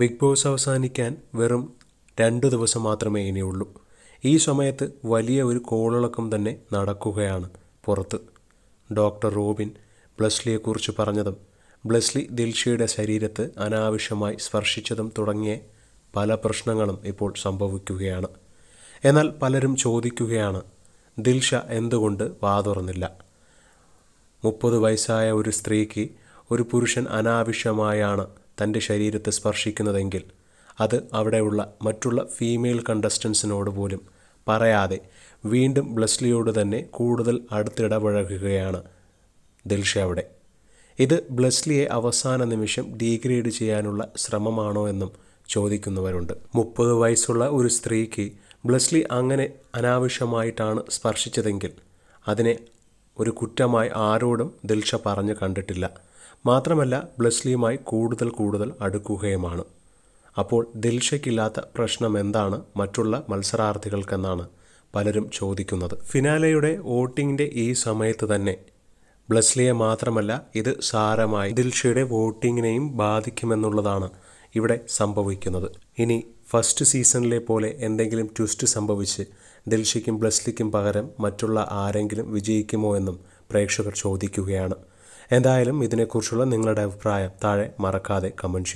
big boss അവസാനിക്കാൻ വെറും രണ്ട് ദിവസം മാത്രമേ ഇനിയുള്ളൂ ഈ സമയത്ത് വലിയ ഒരു കോളിളക്കം തന്നെ നടക്കുകയാണ് പുറത്ത് ഡോക്ടർ റോബിൻ ബ്ലസ്ലിയെക്കുറിച്ച് പറഞ്ഞതും ബ്ലസ്ലി ദിൽഷയുടെ ശരീരത്ത് അനാവശ്യമായി സ്പർശിച്ചതും തുടങ്ങിയ പല പ്രശ്നങ്ങളും ഇപ്പോൾ സംഭവിക്കുകയാണ് എന്നാൽ പലരും ചോദിക്കുകയാണ് ദിൽഷ എന്തുകൊണ്ട് വാതുറന്നില്ല മുപ്പത് വയസ്സായ ഒരു സ്ത്രീക്ക് ഒരു പുരുഷൻ അനാവശ്യമായാണ് തൻ്റെ ശരീരത്തെ സ്പർശിക്കുന്നതെങ്കിൽ അത് അവിടെയുള്ള മറ്റുള്ള ഫീമെയിൽ കണ്ടസ്റ്റൻസിനോട് പോലും പറയാതെ വീണ്ടും ബ്ലെസ്ലിയോട് തന്നെ കൂടുതൽ അടുത്തിടപഴകുകയാണ് ദിൽഷ അവിടെ ഇത് ബ്ലെസ്ലിയെ അവസാന നിമിഷം ഡീഗ്രേഡ് ചെയ്യാനുള്ള ശ്രമമാണോ എന്നും ചോദിക്കുന്നവരുണ്ട് മുപ്പത് വയസ്സുള്ള ഒരു സ്ത്രീക്ക് ബ്ലെസ്ലി അങ്ങനെ അനാവശ്യമായിട്ടാണ് സ്പർശിച്ചതെങ്കിൽ അതിനെ ഒരു കുറ്റമായി ആരോടും ദിൽഷ പറഞ്ഞു കണ്ടിട്ടില്ല മാത്രമല്ല ബ്ലസ്ലിയുമായി കൂടുതൽ കൂടുതൽ അടുക്കുകയുമാണ് അപ്പോൾ ദിൽഷയ്ക്കില്ലാത്ത പ്രശ്നം എന്താണ് മറ്റുള്ള മത്സരാർത്ഥികൾക്കെന്നാണ് പലരും ചോദിക്കുന്നത് ഫിനാലയുടെ വോട്ടിങ്ങിൻ്റെ ഈ സമയത്ത് തന്നെ ബ്ലസ്ലിയെ മാത്രമല്ല ഇത് സാരമായി ദിൽഷയുടെ വോട്ടിങ്ങിനെയും ബാധിക്കുമെന്നുള്ളതാണ് ഇവിടെ സംഭവിക്കുന്നത് ഇനി ഫസ്റ്റ് സീസണിലെ പോലെ എന്തെങ്കിലും ട്വിസ്റ്റ് സംഭവിച്ച് ദിൽഷയ്ക്കും ബ്ലസ്ലിക്കും പകരം മറ്റുള്ള ആരെങ്കിലും വിജയിക്കുമോ എന്നും പ്രേക്ഷകർ ചോദിക്കുകയാണ് എന്തായാലും ഇതിനെക്കുറിച്ചുള്ള നിങ്ങളുടെ അഭിപ്രായം താഴെ മറക്കാതെ കമൻറ്റ്